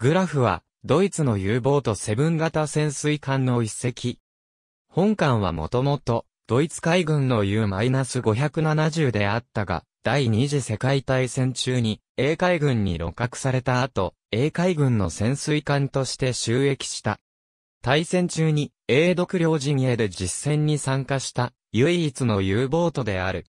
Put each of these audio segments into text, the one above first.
グラフは、ドイツの U ボートセブン型潜水艦の一隻。本艦はもともと、ドイツ海軍の U-570 であったが、第二次世界大戦中に、英海軍に露獲された後、英海軍の潜水艦として収益した。対戦中に、英独領陣営で実戦に参加した、唯一の U ボートである。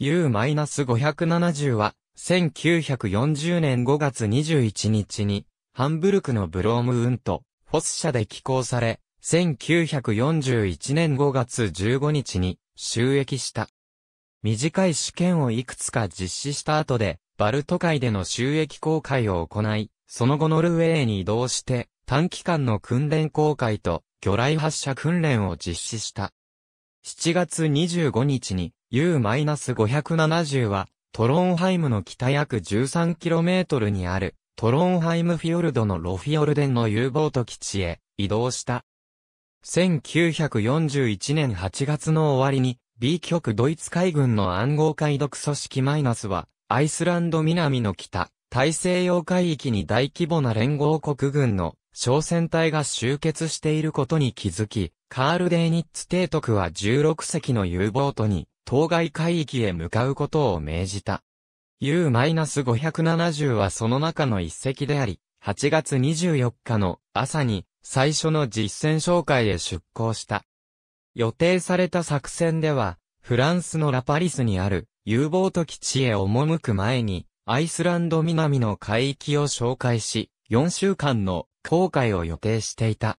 U-570 は、1940年5月21日に、ハンブルクのブロームウント、フォス社で寄港され、1941年5月15日に収益した。短い試験をいくつか実施した後で、バルト海での収益公開を行い、その後ノルウェーに移動して、短期間の訓練公開と魚雷発射訓練を実施した。7月25日に U-570 はトロンハイムの北約 13km にあるトロンハイムフィヨルドのロフィヨルデンの U ボート基地へ移動した。1941年8月の終わりに B 局ドイツ海軍の暗号解読組織マイナスはアイスランド南の北大西洋海域に大規模な連合国軍の小船隊が集結していることに気づき、カール・デーニッツ提督は16隻の U ボートに当該海域へ向かうことを命じた。U-570 はその中の一隻であり、8月24日の朝に最初の実戦紹介へ出港した。予定された作戦では、フランスのラパリスにある U ボート基地へ赴く前に、アイスランド南の海域を紹介し、4週間の航海を予定していた。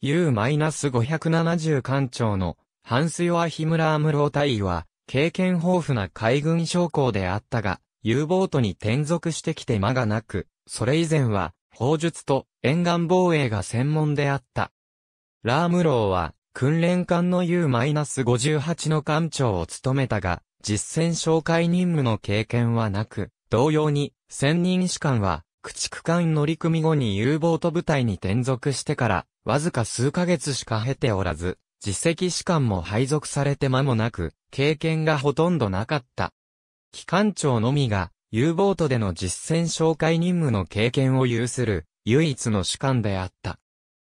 U-570 艦長のハンス・ヨアヒムラームロー隊は、経験豊富な海軍将校であったが、U ボートに転属してきて間がなく、それ以前は、砲術と沿岸防衛が専門であった。ラームローは、訓練艦の U-58 の艦長を務めたが、実戦紹介任務の経験はなく、同様に、専任士官は、駆逐艦乗組後に U ボート部隊に転属してから、わずか数ヶ月しか経ておらず、実績士官も配属されて間もなく、経験がほとんどなかった。機関長のみが、U ボートでの実戦紹介任務の経験を有する、唯一の士官であった。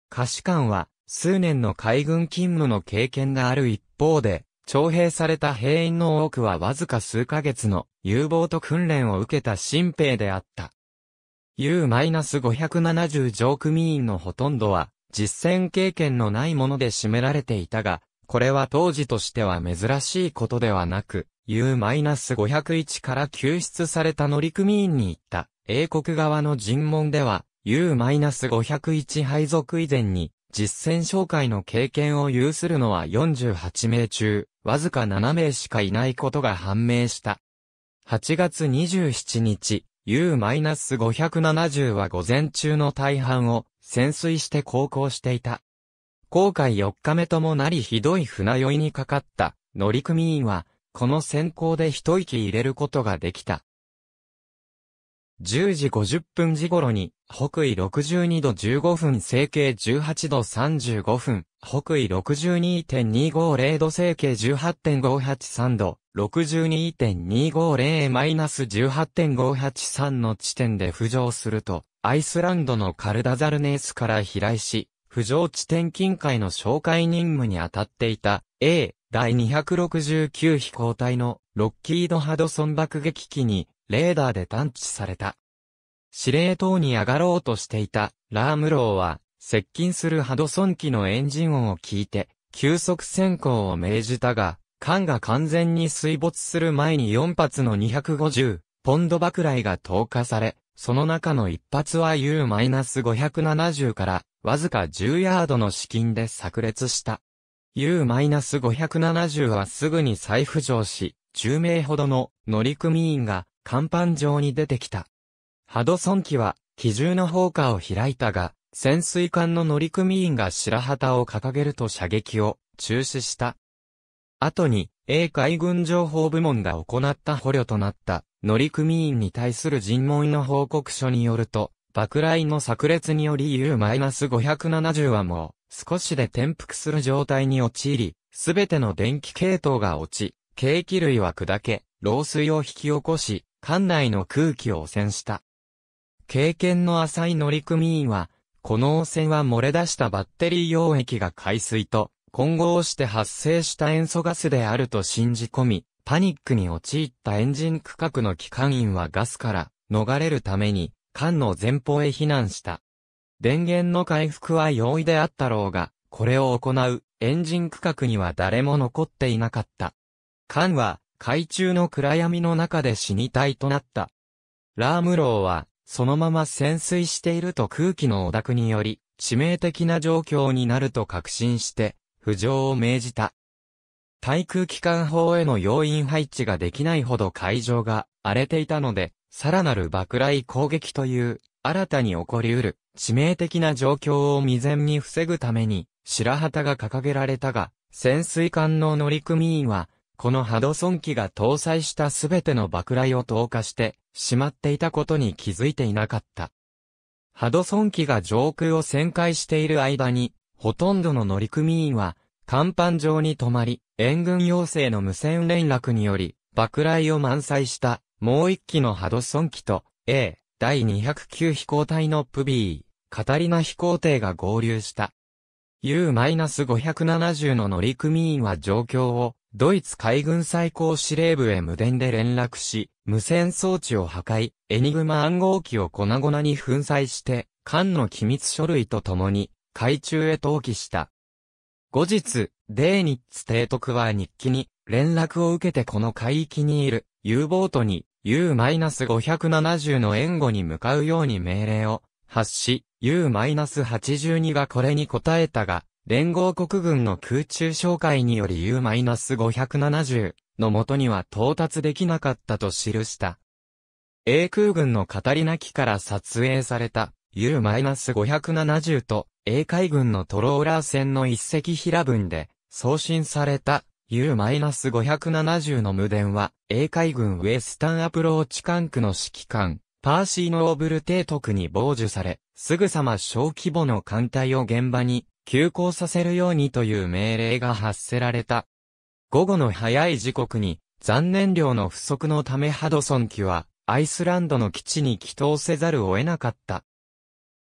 下士官は、数年の海軍勤務の経験がある一方で、徴兵された兵員の多くはわずか数ヶ月の U ボート訓練を受けた新兵であった。U-570 乗組員のほとんどは実践経験のないもので占められていたが、これは当時としては珍しいことではなく、U-501 から救出された乗組員に行った英国側の尋問では、U-501 配属以前に実践紹介の経験を有するのは48名中、わずか7名しかいないことが判明した。8月27日、U-570 は午前中の大半を潜水して航行していた。航海4日目ともなりひどい船酔いにかかった乗組員は、この先行で一息入れることができた。10時50分時頃に、北緯62度15分整形18度35分、北緯62.250度整形18.583度、62.250-18.583の地点で浮上すると、アイスランドのカルダザルネースから飛来し、浮上地点近海の紹介任務に当たっていた A 第269飛行隊のロッキード・ハドソン爆撃機にレーダーで探知された。司令塔に上がろうとしていたラームローは接近するハドソン機のエンジン音を聞いて急速潜航を命じたが、艦が完全に水没する前に4発の250ポンド爆雷が投下され、その中の一発は U-570 からわずか10ヤードの資金で炸裂した。U-570 はすぐに再浮上し、10名ほどの乗組員が甲板上に出てきた。ハドソン機は機銃の砲火を開いたが、潜水艦の乗組員が白旗を掲げると射撃を中止した。後に、A 海軍情報部門が行った捕虜となった乗組員に対する尋問の報告書によると、爆雷の炸裂により U-570 はもう少しで転覆する状態に陥り、すべての電気系統が落ち、計器類は砕け、漏水を引き起こし、艦内の空気を汚染した。経験の浅い乗組員は、この汚染は漏れ出したバッテリー溶液が海水と混合して発生した塩素ガスであると信じ込み、パニックに陥ったエンジン区画の機関員はガスから逃れるために、艦の前方へ避難した。電源の回復は容易であったろうが、これを行うエンジン区画には誰も残っていなかった。艦は海中の暗闇の中で死に体となった。ラームローは、そのまま潜水していると空気の汚濁により、致命的な状況になると確信して、浮上を命じた。対空機関砲への要員配置ができないほど海上が荒れていたので、さらなる爆雷攻撃という新たに起こり得る致命的な状況を未然に防ぐために白旗が掲げられたが、潜水艦の乗組員は、このハドソン機が搭載したすべての爆雷を投下してしまっていたことに気づいていなかった。ハドソン機が上空を旋回している間に、ほとんどの乗組員は、甲板上に止まり、援軍要請の無線連絡により、爆雷を満載した、もう一機のハドソン機と、A、第209飛行隊のプビー、カタリナ飛行艇が合流した。U-570 の乗組員は状況を、ドイツ海軍最高司令部へ無電で連絡し、無線装置を破壊、エニグマ暗号機を粉々に粉砕して、艦の機密書類と共に、海中へ投棄した。後日、デーニッツ提督は日記に、連絡を受けてこの海域にいる U ボートに U-570 の援護に向かうように命令を発し、U-82 はこれに応えたが、連合国軍の空中紹介により U-570 の元には到達できなかったと記した。英空軍のカタリナ機から撮影された U-570 と英海軍のトローラー船の一隻平分で送信された U-570 の無電は、英海軍ウェスタンアプローチ管区の指揮官、パーシーノーブル提督に傍受され、すぐさま小規模の艦隊を現場に急行させるようにという命令が発せられた。午後の早い時刻に、残念量の不足のためハドソン機は、アイスランドの基地に帰投せざるを得なかった。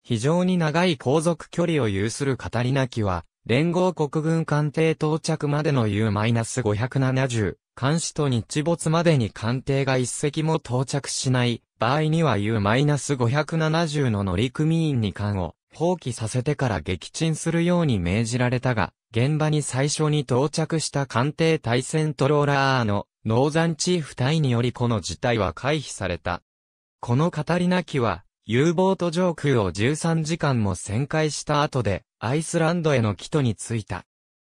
非常に長い航続距離を有するカタリナ機は、連合国軍艦艇到着までの U-570 監視と日没までに艦艇が一隻も到着しない場合には U-570 の乗組員に艦を放棄させてから撃沈するように命じられたが、現場に最初に到着した艦艇対戦トローラーのノーザンチーフ隊によりこの事態は回避された。このカタリナ機は U ボート上空を13時間も旋回した後で、アイスランドへの帰途に着いた。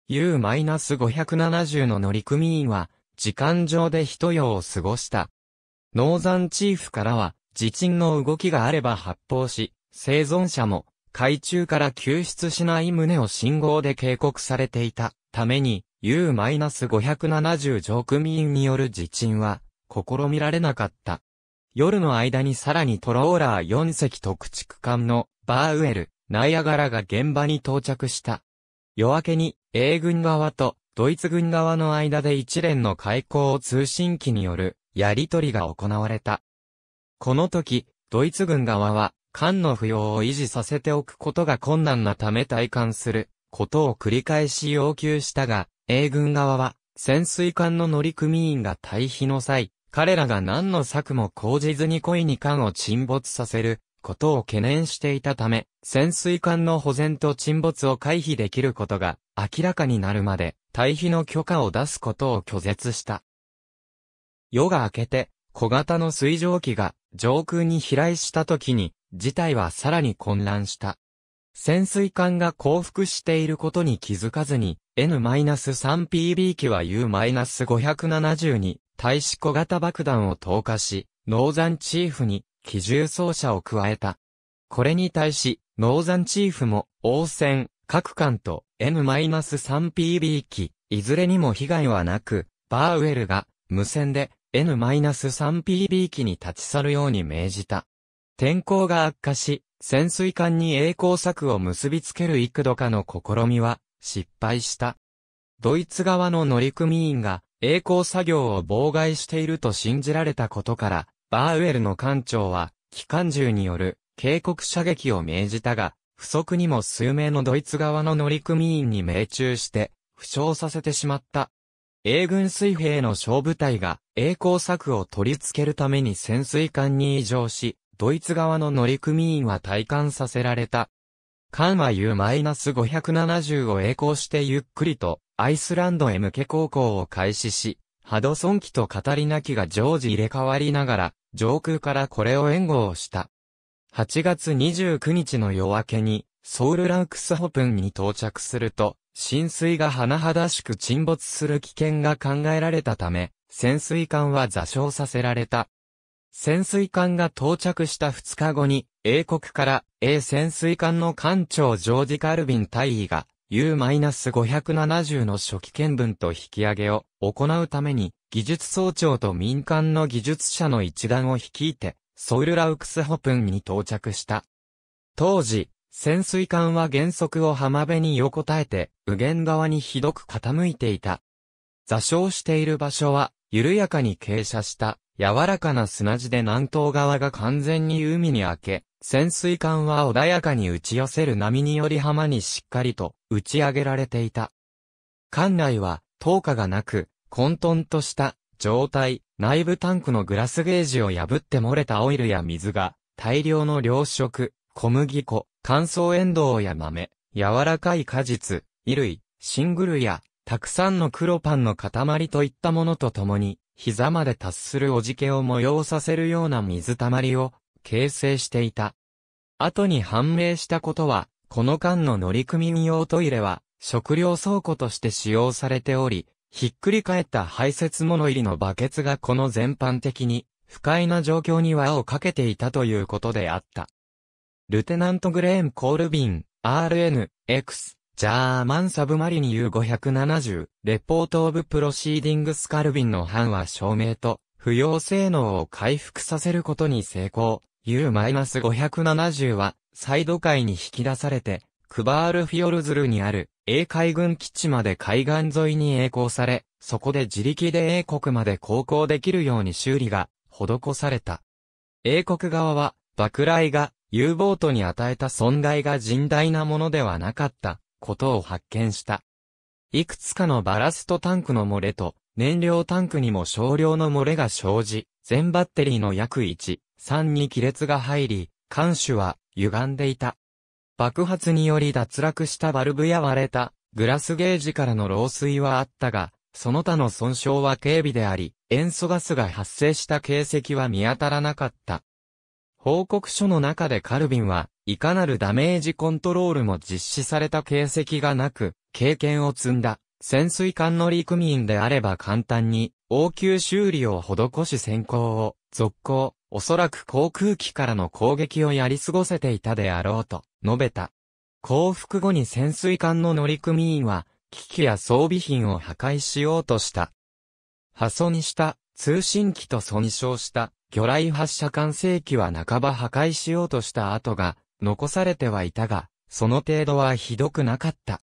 U-570 の乗組員は、時間上で一夜を過ごした。ノーザンチーフからは、地震の動きがあれば発砲し、生存者も、海中から救出しない旨を信号で警告されていたために、U-570 乗組員による地震は、試みられなかった。夜の間にさらにトローラー4隻特駆艦のバーウェル、ナイアガラが現場に到着した。夜明けに、英軍側とドイツ軍側の間で一連の開港通信機によるやりとりが行われた。この時、ドイツ軍側は、艦の不要を維持させておくことが困難なため体感することを繰り返し要求したが、英軍側は、潜水艦の乗組員が退避の際、彼らが何の策も講じずに故意に艦を沈没させることを懸念していたため、潜水艦の保全と沈没を回避できることが明らかになるまで、退避の許可を出すことを拒絶した。夜が明けて、小型の水蒸気が上空に飛来した時に、事態はさらに混乱した。潜水艦が降伏していることに気づかずに、N-3PB 機は u 5 7 2大使小型爆弾を投下し、ノーザンチーフに機銃装車を加えた。これに対し、ノーザンチーフも、応戦、各艦と N-3PB 機、いずれにも被害はなく、バーウェルが無線で N-3PB 機に立ち去るように命じた。天候が悪化し、潜水艦に栄光策を結びつける幾度かの試みは失敗した。ドイツ側の乗組員が栄光作業を妨害していると信じられたことから、バーウェルの艦長は、機関銃による警告射撃を命じたが、不足にも数名のドイツ側の乗組員に命中して、負傷させてしまった。英軍水兵の小部隊が栄光策を取り付けるために潜水艦に異常し、ドイツ側の乗組員は体感させられた。艦は U-570 を栄光してゆっくりとアイスランドへ向け航行を開始し、ハドソン機とカタリナ機が常時入れ替わりながら、上空からこれを援護をした。8月29日の夜明けに、ソウルランクスホプンに到着すると、浸水が甚だしく沈没する危険が考えられたため、潜水艦は座礁させられた。潜水艦が到着した2日後に、英国から A 潜水艦の艦長ジョージ・カルビン大尉が U-570 の初期見分と引き上げを行うために、技術総長と民間の技術者の一団を率いて、ソウルラウクスホプンに到着した。当時、潜水艦は原則を浜辺に横たえて、右舷側にひどく傾いていた。座礁している場所は、緩やかに傾斜した、柔らかな砂地で南東側が完全に海に開け、潜水艦は穏やかに打ち寄せる波により浜にしっかりと打ち上げられていた。艦内は、灯火がなく、混沌とした状態、内部タンクのグラスゲージを破って漏れたオイルや水が、大量の糧食、小麦粉、乾燥エンドウや豆、柔らかい果実、衣類、シングルや、たくさんの黒パンの塊といったものと共に、膝まで達するおじけを催させるような水たまりを形成していた。後に判明したことは、この間の乗組員用トイレは、食料倉庫として使用されており、ひっくり返った排泄物入りのバケツがこの全般的に、不快な状況に輪をかけていたということであった。ルテナント・グレーン・コールビン、RN、X、ジャーマン・サブマリニー5 7 0レポート・オブ・プロシーディングス・カルビンの班は証明と、不要性能を回復させることに成功。U-570 は、サイド海に引き出されて、クバールフィヨルズルにある、英海軍基地まで海岸沿いに栄光され、そこで自力で英国まで航行できるように修理が、施された。英国側は、爆雷が、U ボートに与えた損害が甚大なものではなかった、ことを発見した。いくつかのバラストタンクの漏れと、燃料タンクにも少量の漏れが生じ、全バッテリーの約1、3に亀裂が入り、艦首は歪んでいた。爆発により脱落したバルブや割れたグラスゲージからの漏水はあったが、その他の損傷は軽微であり、塩素ガスが発生した形跡は見当たらなかった。報告書の中でカルビンは、いかなるダメージコントロールも実施された形跡がなく、経験を積んだ、潜水艦乗組員であれば簡単に、応急修理を施し先行を、続行、おそらく航空機からの攻撃をやり過ごせていたであろうと述べた。降伏後に潜水艦の乗組員は、機器や装備品を破壊しようとした。破損した通信機と損傷した魚雷発射管制機は半ば破壊しようとした跡が残されてはいたが、その程度はひどくなかった。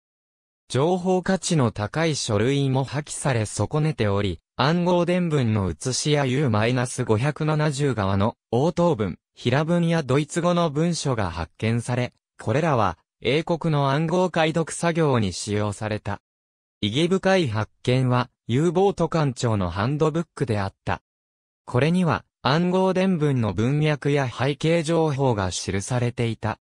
情報価値の高い書類も破棄され損ねており、暗号伝文の写しや U-570 側の応答文、平文やドイツ語の文書が発見され、これらは英国の暗号解読作業に使用された。意義深い発見は U ボート艦長のハンドブックであった。これには暗号伝文の文脈や背景情報が記されていた。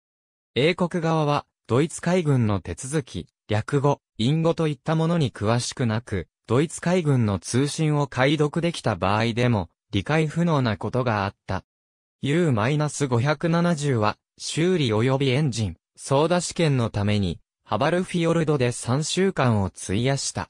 英国側はドイツ海軍の手続き、略語、隠語といったものに詳しくなく、ドイツ海軍の通信を解読できた場合でも、理解不能なことがあった。U-570 は、修理及びエンジン、操舵試験のために、ハバルフィヨルドで3週間を費やした。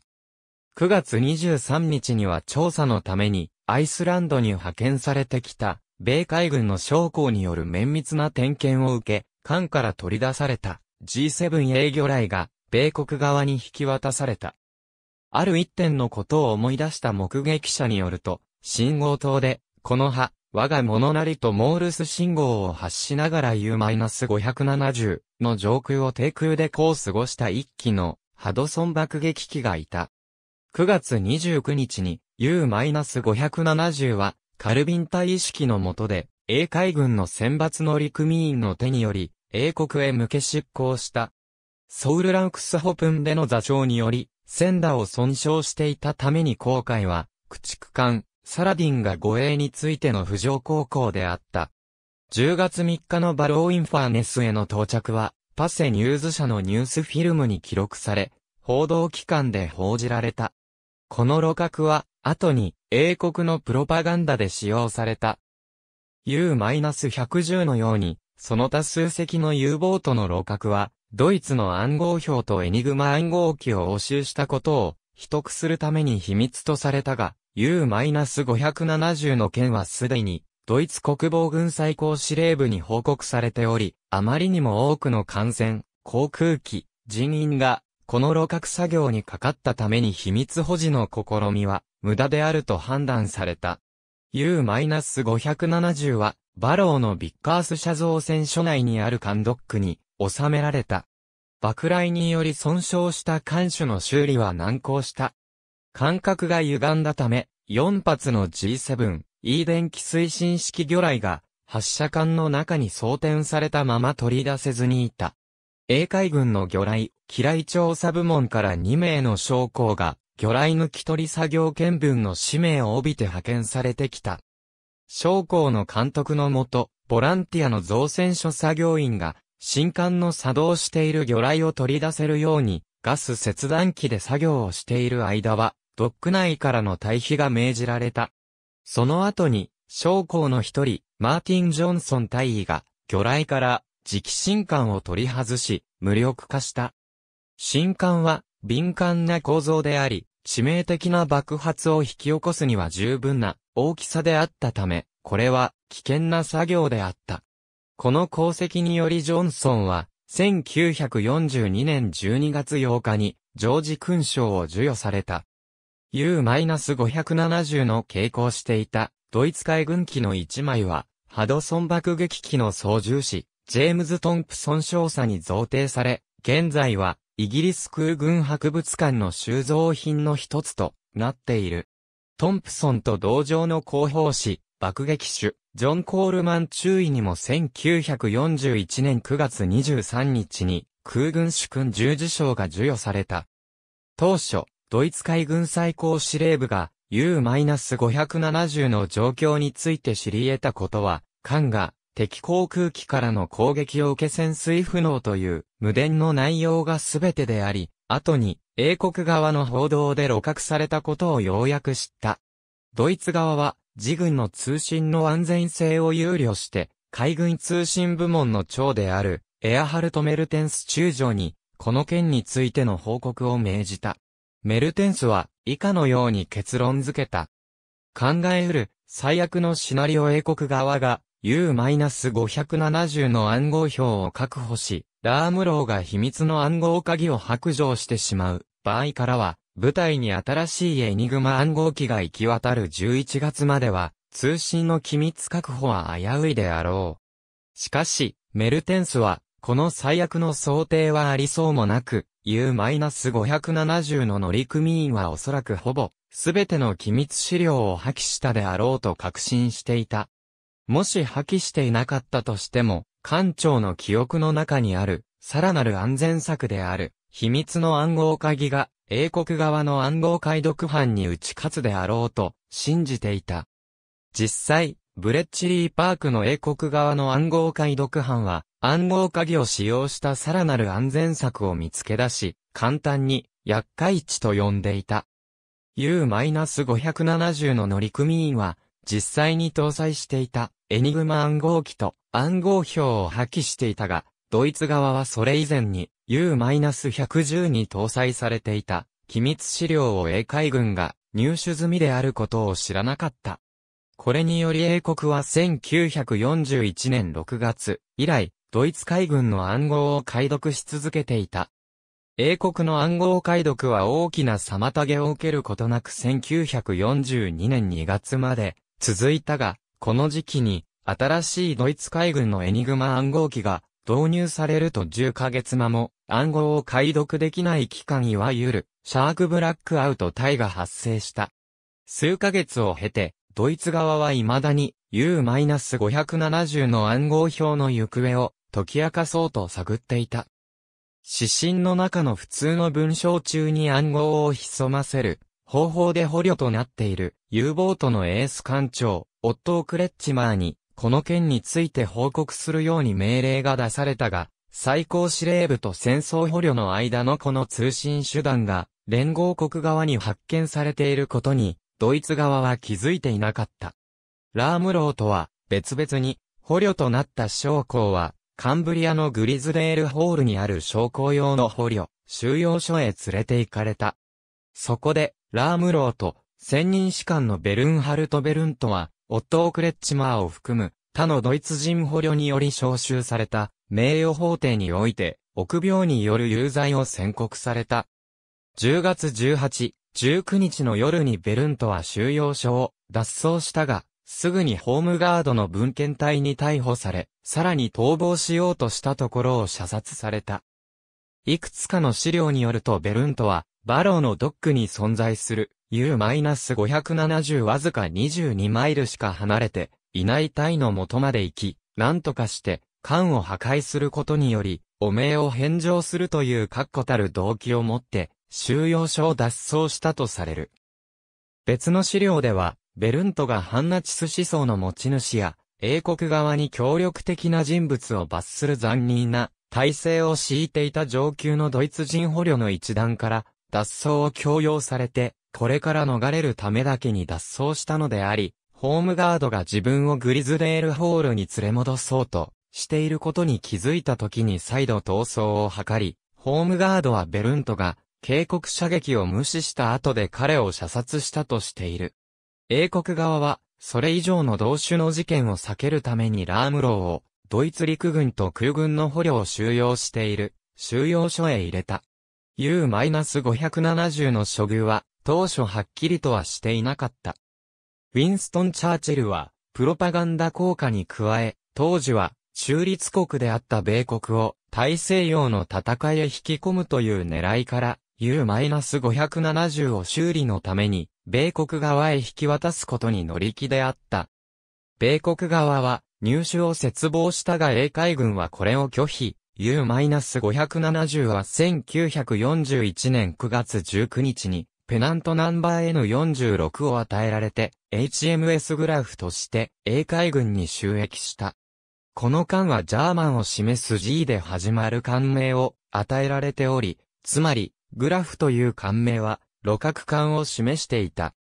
9月23日には調査のために、アイスランドに派遣されてきた、米海軍の将校による綿密な点検を受け、艦から取り出された G7 営魚雷が、米国側に引き渡された。ある一点のことを思い出した目撃者によると、信号灯で、この葉、我が物なりとモールス信号を発しながら U-570 の上空を低空でこう過ごした一機のハドソン爆撃機がいた。9月29日に U-570 はカルビン体意識の下で、英海軍の選抜の陸民員の手により、英国へ向け出行した。ソウルランクスホプンでの座長により、センダを損傷していたために後悔は、駆逐艦、サラディンが護衛についての浮上航行であった。10月3日のバローインファーネスへの到着は、パセニューズ社のニュースフィルムに記録され、報道機関で報じられた。この路角は、後に、英国のプロパガンダで使用された。U-110 のように、その多数隻の U ボートの路角は、ドイツの暗号表とエニグマ暗号機を押収したことを、秘匿するために秘密とされたが、U-570 の件はすでに、ドイツ国防軍最高司令部に報告されており、あまりにも多くの艦船、航空機、人員が、この路角作業にかかったために秘密保持の試みは、無駄であると判断された。U-570 は、バローのビッカース社造船所内にある艦ドックに、収められた。爆雷により損傷した艦首の修理は難航した。感覚が歪んだため、4発の G7、E 電気推進式魚雷が、発射管の中に装填されたまま取り出せずにいた。英海軍の魚雷、機雷調査部門から2名の将校が、魚雷抜き取り作業見分の使命を帯びて派遣されてきた。将校の監督のもと、ボランティアの造船所作業員が、新艦の作動している魚雷を取り出せるように、ガス切断機で作業をしている間は、ドック内からの退避が命じられた。その後に、将校の一人、マーティン・ジョンソン大尉が、魚雷から磁気新艦を取り外し、無力化した。新艦は、敏感な構造であり、致命的な爆発を引き起こすには十分な大きさであったため、これは危険な作業であった。この功績によりジョンソンは、1942年12月8日に、ジョージ勲章を授与された。U-570 の傾向していた、ドイツ海軍機の1枚は、ハドソン爆撃機の操縦士、ジェームズ・トンプソン少佐に贈呈され、現在は、イギリス空軍博物館の収蔵品の一つとなっている。トンプソンと同情の広報誌、爆撃手、ジョン・コールマン中尉にも1941年9月23日に空軍主君十字章が授与された。当初、ドイツ海軍最高司令部が U-570 の状況について知り得たことは、艦が敵航空機からの攻撃を受け潜水不能という無伝の内容が全てであり、後に英国側の報道で露覚されたことをようやく知った。ドイツ側は自軍の通信の安全性を憂慮して、海軍通信部門の長である、エアハルト・メルテンス中将に、この件についての報告を命じた。メルテンスは、以下のように結論付けた。考えうる、最悪のシナリオ英国側が、U-570 の暗号表を確保し、ラームローが秘密の暗号鍵を白状してしまう場合からは、舞台に新しいエニグマ暗号機が行き渡る11月までは、通信の機密確保は危ういであろう。しかし、メルテンスは、この最悪の想定はありそうもなく、U-570 の乗組員はおそらくほぼ、すべての機密資料を破棄したであろうと確信していた。もし破棄していなかったとしても、艦長の記憶の中にある、さらなる安全策である、秘密の暗号鍵が、英国側の暗号解読班に打ち勝つであろうと信じていた。実際、ブレッチリーパークの英国側の暗号解読班は、暗号鍵を使用したさらなる安全策を見つけ出し、簡単に、厄介地と呼んでいた。U-570 の乗組員は、実際に搭載していたエニグマ暗号機と暗号表を破棄していたが、ドイツ側はそれ以前に U-110 に搭載されていた機密資料を英海軍が入手済みであることを知らなかった。これにより英国は1941年6月以来、ドイツ海軍の暗号を解読し続けていた。英国の暗号解読は大きな妨げを受けることなく1942年2月まで続いたが、この時期に新しいドイツ海軍のエニグマ暗号機が導入されると10ヶ月間も暗号を解読できない期間いわゆるシャークブラックアウトイが発生した。数ヶ月を経て、ドイツ側は未だに U-570 の暗号表の行方を解き明かそうと探っていた。指針の中の普通の文章中に暗号を潜ませる方法で捕虜となっている U ボートのエース艦長、オットー・クレッチマーにこの件について報告するように命令が出されたが、最高司令部と戦争捕虜の間のこの通信手段が、連合国側に発見されていることに、ドイツ側は気づいていなかった。ラームローとは、別々に、捕虜となった将校は、カンブリアのグリズデールホールにある将校用の捕虜、収容所へ連れて行かれた。そこで、ラームローと、専任士官のベルンハルト・ベルントは、オットー・クレッチマーを含む他のドイツ人捕虜により召集された名誉法廷において、臆病による有罪を宣告された。10月18、19日の夜にベルントは収容所を脱走したが、すぐにホームガードの文献隊に逮捕され、さらに逃亡しようとしたところを射殺された。いくつかの資料によるとベルントは、バローのドックに存在する U-570 わずか22マイルしか離れていないタイの元まで行き、何とかして艦を破壊することにより、汚名を返上するという確固たる動機を持って、収容所を脱走したとされる。別の資料では、ベルントが反ナチス思想の持ち主や、英国側に協力的な人物を罰する残忍な体制を敷いていた上級のドイツ人捕虜の一団から脱走を強要されて、これから逃れるためだけに脱走したのであり、ホームガードが自分をグリズデールホールに連れ戻そうとしていることに気づいた時に再度逃走を図り、ホームガードはベルントが警告射撃を無視した後で彼を射殺したとしている。英国側は、それ以上の同種の事件を避けるためにラームローを、ドイツ陸軍と空軍の捕虜を収容している、収容所へ入れた。U-570 の処遇は、当初はっきりとはしていなかった。ウィンストン・チャーチルは、プロパガンダ効果に加え、当時は、中立国であった米国を、大西洋の戦いへ引き込むという狙いから、U-570 を修理のために、米国側へ引き渡すことに乗り気であった。米国側は、入手を絶望したが英海軍はこれを拒否。U-570 は1941年9月19日にペナントナンバー N46 を与えられて HMS グラフとして英海軍に収益した。この艦はジャーマンを示す G で始まる艦名を与えられており、つまりグラフという艦名は路角艦を示していた。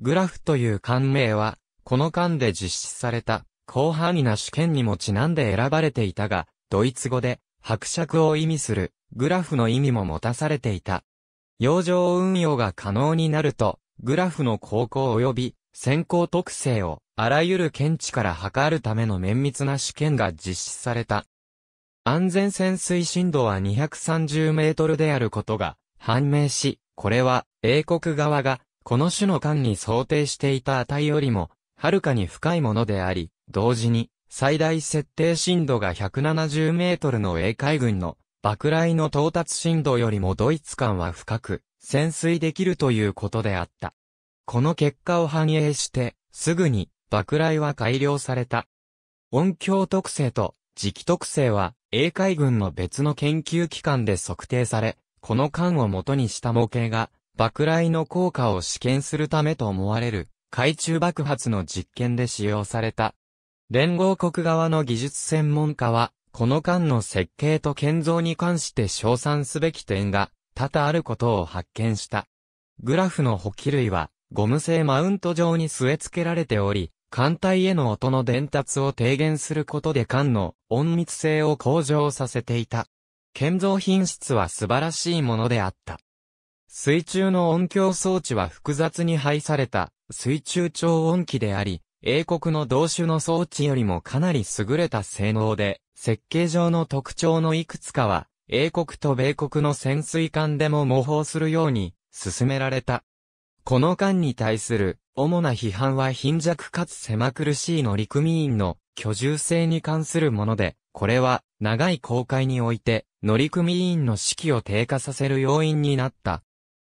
グラフという艦名はこの艦で実施された広範囲な試験にもちなんで選ばれていたが、ドイツ語で、伯爵を意味する、グラフの意味も持たされていた。洋上運用が可能になると、グラフの高校及び先行特性をあらゆる検知から測るための綿密な試験が実施された。安全潜水深度は230メートルであることが判明し、これは英国側がこの種の間に想定していた値よりもはるかに深いものであり、同時に最大設定震度が170メートルの英海軍の爆雷の到達震度よりもドイツ艦は深く潜水できるということであった。この結果を反映して、すぐに爆雷は改良された。音響特性と磁気特性は英海軍の別の研究機関で測定され、この艦を元にした模型が爆雷の効果を試験するためと思われる海中爆発の実験で使用された。連合国側の技術専門家は、この間の設計と建造に関して称賛すべき点が多々あることを発見した。グラフの補給類は、ゴム製マウント状に据え付けられており、艦隊への音の伝達を低減することで艦の隠密性を向上させていた。建造品質は素晴らしいものであった。水中の音響装置は複雑に配された水中超音機であり、英国の同種の装置よりもかなり優れた性能で、設計上の特徴のいくつかは、英国と米国の潜水艦でも模倣するように、進められた。この艦に対する、主な批判は貧弱かつ狭苦しい乗組員の居住性に関するもので、これは、長い航海において、乗組員の士気を低下させる要因になった。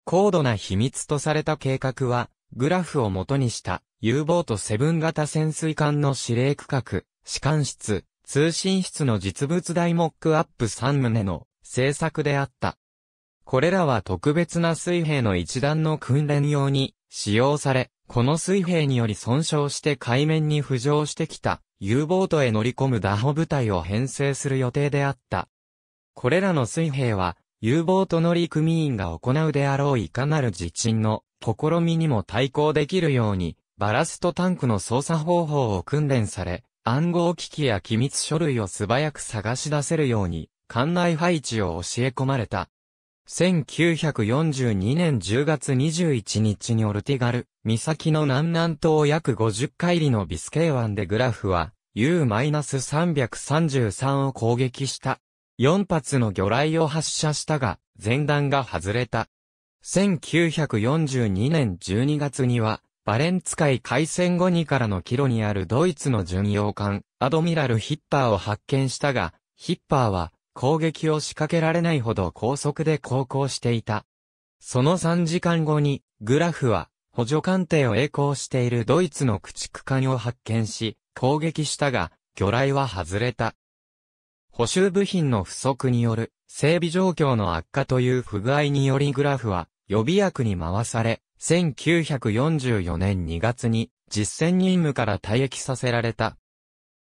高度な秘密とされた計画は、グラフを元にした U ボート7型潜水艦の指令区画、士官室、通信室の実物大モックアップ3棟の製作であった。これらは特別な水兵の一段の訓練用に使用され、この水兵により損傷して海面に浮上してきた U ボートへ乗り込む打歩部隊を編成する予定であった。これらの水兵は U ボート乗組員が行うであろういかなる自鎮の試みにも対抗できるように、バラストタンクの操作方法を訓練され、暗号機器や機密書類を素早く探し出せるように、艦内配置を教え込まれた。1942年10月21日にオルティガル、岬の南南東約50海里のビスケイ湾でグラフは、U-333 を攻撃した。4発の魚雷を発射したが、前段が外れた。1942年12月には、バレンツ海海戦後にからの帰路にあるドイツの巡洋艦、アドミラル・ヒッパーを発見したが、ヒッパーは攻撃を仕掛けられないほど高速で航行していた。その3時間後に、グラフは補助艦艇を栄光しているドイツの駆逐艦を発見し、攻撃したが、魚雷は外れた。補修部品の不足による整備状況の悪化という不具合によりグラフは予備役に回され、1944年2月に実践任務から退役させられた。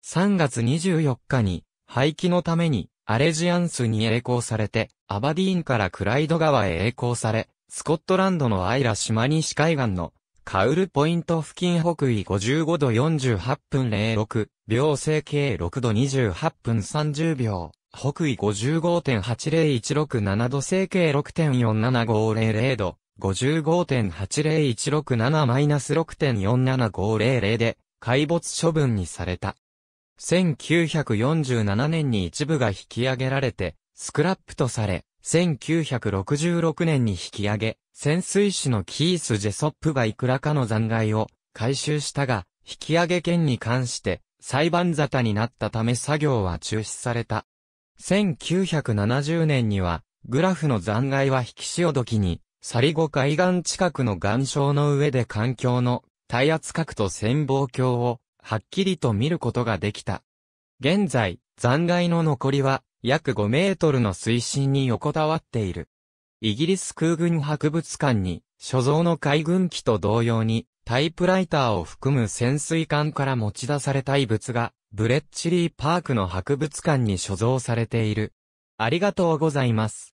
3月24日に廃棄のためにアレジアンスに栄光されて、アバディーンからクライド川へ栄光され、スコットランドのアイラ島西海岸のカウルポイント付近北緯55度48分06、秒整形6度28分30秒、北緯55.80167度整形6.47500度、55.80167-6.47500で、海没処分にされた。1947年に一部が引き上げられて、スクラップとされ、1966年に引き上げ、潜水士のキース・ジェソップがいくらかの残骸を回収したが、引き上げ権に関して、裁判沙汰になったため作業は中止された。1970年には、グラフの残骸は引き潮時に、サリゴ海岸近くの岩礁の上で環境の耐圧角と潜望鏡をはっきりと見ることができた。現在、残骸の残りは約5メートルの水深に横たわっている。イギリス空軍博物館に所蔵の海軍機と同様にタイプライターを含む潜水艦から持ち出された遺物が、ブレッチリーパークの博物館に所蔵されている。ありがとうございます。